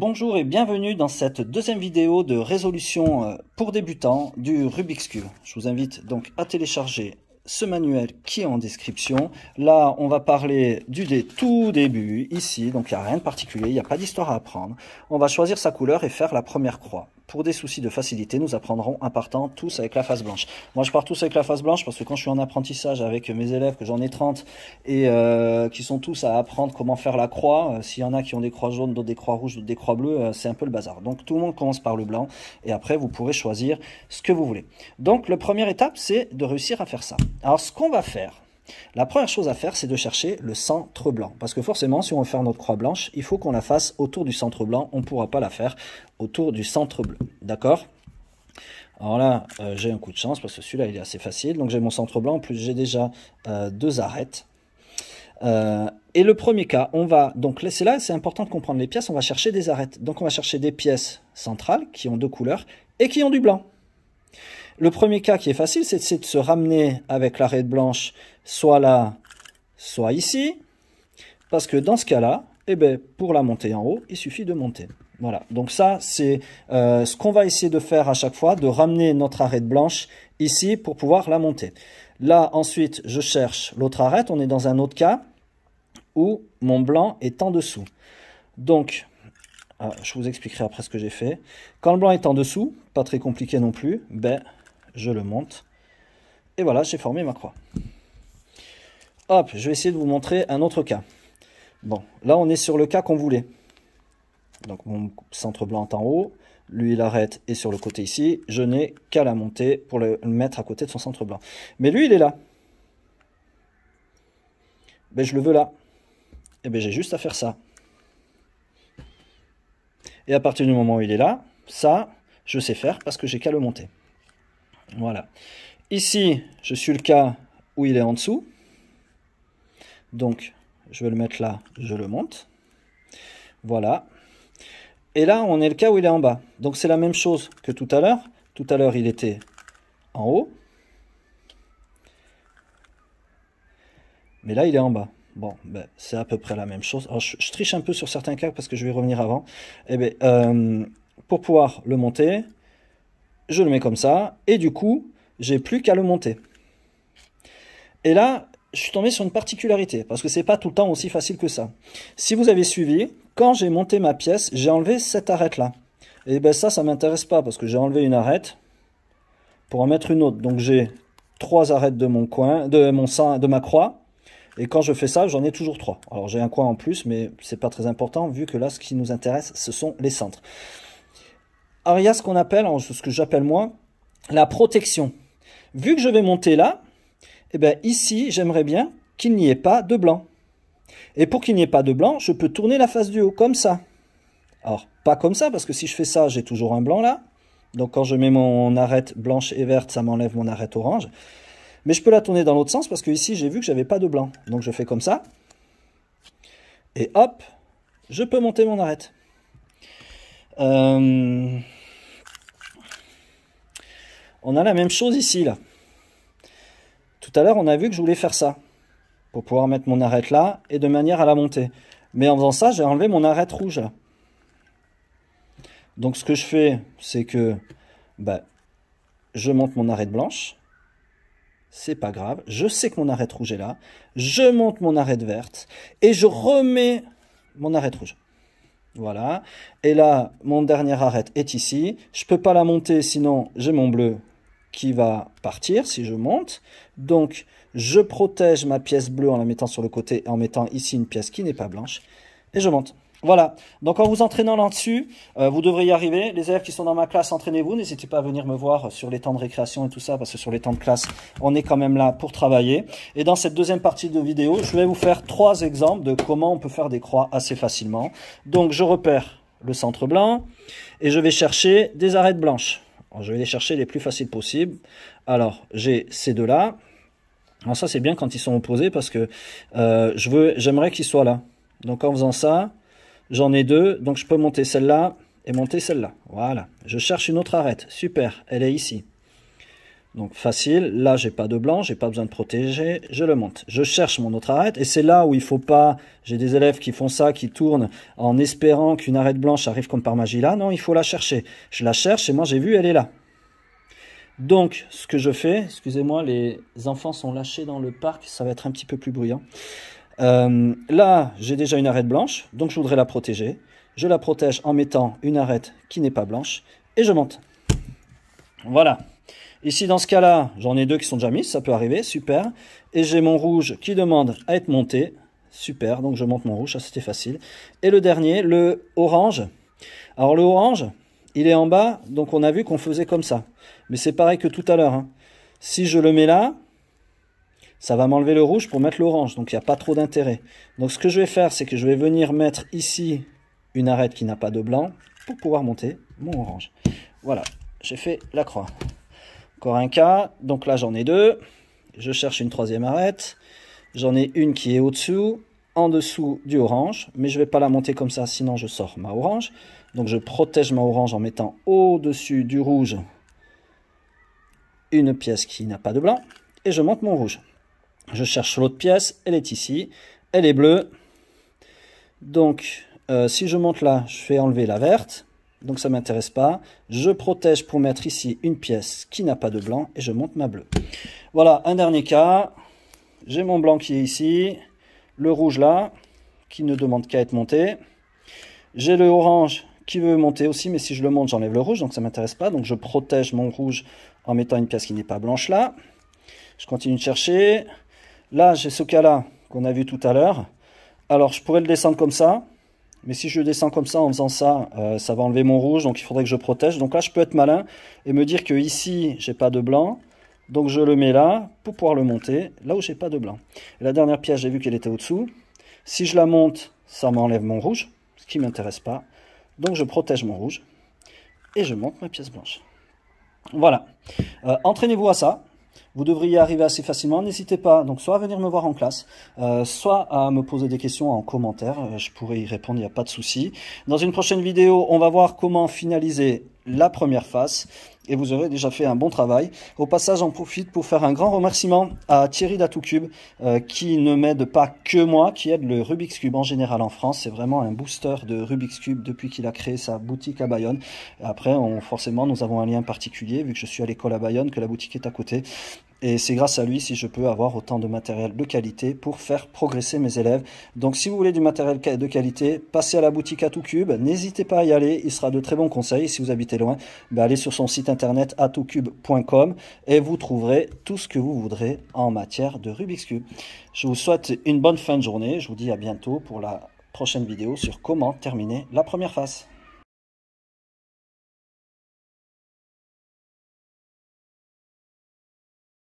Bonjour et bienvenue dans cette deuxième vidéo de résolution euh, pour débutants du Rubik's Cube. Je vous invite donc à télécharger ce manuel qui est en description. Là, on va parler du dé tout début, ici, donc il n'y a rien de particulier, il n'y a pas d'histoire à apprendre. On va choisir sa couleur et faire la première croix pour des soucis de facilité, nous apprendrons un partant tous avec la face blanche. Moi, je pars tous avec la face blanche parce que quand je suis en apprentissage avec mes élèves, que j'en ai 30, et euh, qui sont tous à apprendre comment faire la croix, euh, s'il y en a qui ont des croix jaunes, d'autres des croix rouges, d'autres des croix bleues, euh, c'est un peu le bazar. Donc, tout le monde commence par le blanc, et après, vous pourrez choisir ce que vous voulez. Donc, la première étape, c'est de réussir à faire ça. Alors, ce qu'on va faire, la première chose à faire, c'est de chercher le centre blanc. Parce que forcément, si on veut faire notre croix blanche, il faut qu'on la fasse autour du centre blanc. On ne pourra pas la faire autour du centre bleu. D'accord alors là, euh, j'ai un coup de chance parce que celui-là, il est assez facile. Donc j'ai mon centre blanc, en plus j'ai déjà euh, deux arêtes. Euh, et le premier cas, on va donc c'est là, c'est important de comprendre les pièces. On va chercher des arêtes. Donc on va chercher des pièces centrales qui ont deux couleurs et qui ont du blanc. Le premier cas qui est facile, c'est de se ramener avec la blanche soit là, soit ici. Parce que dans ce cas-là, eh ben, pour la monter en haut, il suffit de monter. Voilà, donc ça c'est euh, ce qu'on va essayer de faire à chaque fois, de ramener notre arête blanche ici pour pouvoir la monter. Là ensuite je cherche l'autre arête, on est dans un autre cas où mon blanc est en dessous. Donc, ah, je vous expliquerai après ce que j'ai fait. Quand le blanc est en dessous, pas très compliqué non plus, ben je le monte. Et voilà, j'ai formé ma croix. Hop, je vais essayer de vous montrer un autre cas. Bon, là on est sur le cas qu'on voulait. Donc mon centre blanc est en haut, lui il arrête et sur le côté ici, je n'ai qu'à la monter pour le mettre à côté de son centre blanc. Mais lui il est là. Mais ben, je le veux là. Et eh ben, j'ai juste à faire ça. Et à partir du moment où il est là, ça, je sais faire parce que j'ai qu'à le monter. Voilà. Ici, je suis le cas où il est en dessous. Donc, je vais le mettre là, je le monte. Voilà. Et là, on est le cas où il est en bas. Donc, c'est la même chose que tout à l'heure. Tout à l'heure, il était en haut. Mais là, il est en bas. Bon, ben, c'est à peu près la même chose. Alors, je, triche un peu sur certains cas parce que je vais revenir avant. Eh ben, euh, pour pouvoir le monter, je le mets comme ça, et du coup, j'ai plus qu'à le monter. Et là, je suis tombé sur une particularité, parce que c'est pas tout le temps aussi facile que ça. Si vous avez suivi, quand j'ai monté ma pièce, j'ai enlevé cette arête-là. Et bien ça, ça m'intéresse pas, parce que j'ai enlevé une arête pour en mettre une autre. Donc j'ai trois arêtes de mon coin, de mon sein, de ma croix. Et quand je fais ça, j'en ai toujours trois. Alors j'ai un coin en plus, mais c'est pas très important, vu que là, ce qui nous intéresse, ce sont les centres. Alors il y a ce qu'on appelle, hein, ce que j'appelle moi, la protection. Vu que je vais monter là, et eh bien ici, j'aimerais bien qu'il n'y ait pas de blanc. Et pour qu'il n'y ait pas de blanc, je peux tourner la face du haut, comme ça. Alors, pas comme ça, parce que si je fais ça, j'ai toujours un blanc là. Donc quand je mets mon arête blanche et verte, ça m'enlève mon arête orange. Mais je peux la tourner dans l'autre sens, parce que ici, j'ai vu que j'avais pas de blanc. Donc je fais comme ça. Et hop, je peux monter mon arête. Euh... On a la même chose ici, là. Tout à l'heure, on a vu que je voulais faire ça, pour pouvoir mettre mon arête là, et de manière à la monter. Mais en faisant ça, j'ai enlevé mon arête rouge, là. Donc ce que je fais, c'est que bah, je monte mon arête blanche, c'est pas grave, je sais que mon arête rouge est là, je monte mon arête verte, et je remets mon arête rouge. Voilà. Et là, mon dernière arête est ici. Je peux pas la monter, sinon j'ai mon bleu qui va partir si je monte. Donc, je protège ma pièce bleue en la mettant sur le côté et en mettant ici une pièce qui n'est pas blanche. Et je monte. Voilà. Donc, en vous entraînant là-dessus, euh, vous devrez y arriver. Les élèves qui sont dans ma classe, entraînez-vous. N'hésitez pas à venir me voir sur les temps de récréation et tout ça, parce que sur les temps de classe, on est quand même là pour travailler. Et dans cette deuxième partie de vidéo, je vais vous faire trois exemples de comment on peut faire des croix assez facilement. Donc, je repère le centre blanc et je vais chercher des arêtes blanches je vais les chercher les plus faciles possibles. Alors, j'ai ces deux-là. Alors ça, c'est bien quand ils sont opposés parce que euh, j'aimerais qu'ils soient là. Donc en faisant ça, j'en ai deux. Donc je peux monter celle-là et monter celle-là. Voilà. Je cherche une autre arête. Super, elle est ici. Donc facile, là j'ai pas de blanc, j'ai pas besoin de protéger, je le monte. Je cherche mon autre arête et c'est là où il faut pas, j'ai des élèves qui font ça, qui tournent en espérant qu'une arête blanche arrive comme par magie là, non, il faut la chercher. Je la cherche et moi j'ai vu, elle est là. Donc ce que je fais, excusez-moi, les enfants sont lâchés dans le parc, ça va être un petit peu plus bruyant. Euh, là j'ai déjà une arête blanche, donc je voudrais la protéger. Je la protège en mettant une arête qui n'est pas blanche et je monte. Voilà. Ici, dans ce cas-là, j'en ai deux qui sont déjà mis, ça peut arriver, super. Et j'ai mon rouge qui demande à être monté, super, donc je monte mon rouge, ça c'était facile. Et le dernier, le orange. Alors le orange, il est en bas, donc on a vu qu'on faisait comme ça. Mais c'est pareil que tout à l'heure. Hein. Si je le mets là, ça va m'enlever le rouge pour mettre l'orange, donc il n'y a pas trop d'intérêt. Donc ce que je vais faire, c'est que je vais venir mettre ici une arête qui n'a pas de blanc pour pouvoir monter mon orange. Voilà, j'ai fait la croix. Encore un cas. Donc là, j'en ai deux. Je cherche une troisième arête. J'en ai une qui est au-dessous, en dessous du orange. Mais je vais pas la monter comme ça, sinon je sors ma orange. Donc je protège ma orange en mettant au-dessus du rouge une pièce qui n'a pas de blanc. Et je monte mon rouge. Je cherche l'autre pièce. Elle est ici. Elle est bleue. Donc, euh, si je monte là, je fais enlever la verte donc ça m'intéresse pas. Je protège pour mettre ici une pièce qui n'a pas de blanc et je monte ma bleue. Voilà, un dernier cas. J'ai mon blanc qui est ici, le rouge là, qui ne demande qu'à être monté. J'ai le orange qui veut monter aussi, mais si je le monte, j'enlève le rouge, donc ça m'intéresse pas. Donc je protège mon rouge en mettant une pièce qui n'est pas blanche là. Je continue de chercher. Là, j'ai ce cas là qu'on a vu tout à l'heure. Alors je pourrais le descendre comme ça, mais si je descends comme ça en faisant ça, euh, ça va enlever mon rouge, donc il faudrait que je protège. Donc là, je peux être malin et me dire que ici, j'ai pas de blanc. Donc je le mets là pour pouvoir le monter, là où j'ai pas de blanc. Et la dernière pièce, j'ai vu qu'elle était au-dessous. Si je la monte, ça m'enlève mon rouge, ce qui m'intéresse pas. Donc je protège mon rouge et je monte ma pièce blanche. Voilà. Euh, entraînez-vous à ça. Vous devriez y arriver assez facilement. N'hésitez pas, donc soit à venir me voir en classe, euh, soit à me poser des questions en commentaire. Euh, je pourrai y répondre, il n'y a pas de souci. Dans une prochaine vidéo, on va voir comment finaliser la première face et vous aurez déjà fait un bon travail. Au passage, j'en profite pour faire un grand remerciement à Thierry Datoucube euh, qui ne m'aide pas que moi, qui aide le Rubik's Cube en général en France. C'est vraiment un booster de Rubik's Cube depuis qu'il a créé sa boutique à Bayonne. Après, on, forcément, nous avons un lien particulier vu que je suis à l'école à Bayonne, que la boutique est à côté. Et c'est grâce à lui si je peux avoir autant de matériel de qualité pour faire progresser mes élèves. Donc si vous voulez du matériel de qualité, passez à la boutique Atoucube. N'hésitez pas à y aller, il sera de très bons conseils. Si vous habitez loin, ben, allez sur son site internet atoucube.com et vous trouverez tout ce que vous voudrez en matière de Rubik's Cube. Je vous souhaite une bonne fin de journée. Je vous dis à bientôt pour la prochaine vidéo sur comment terminer la première phase.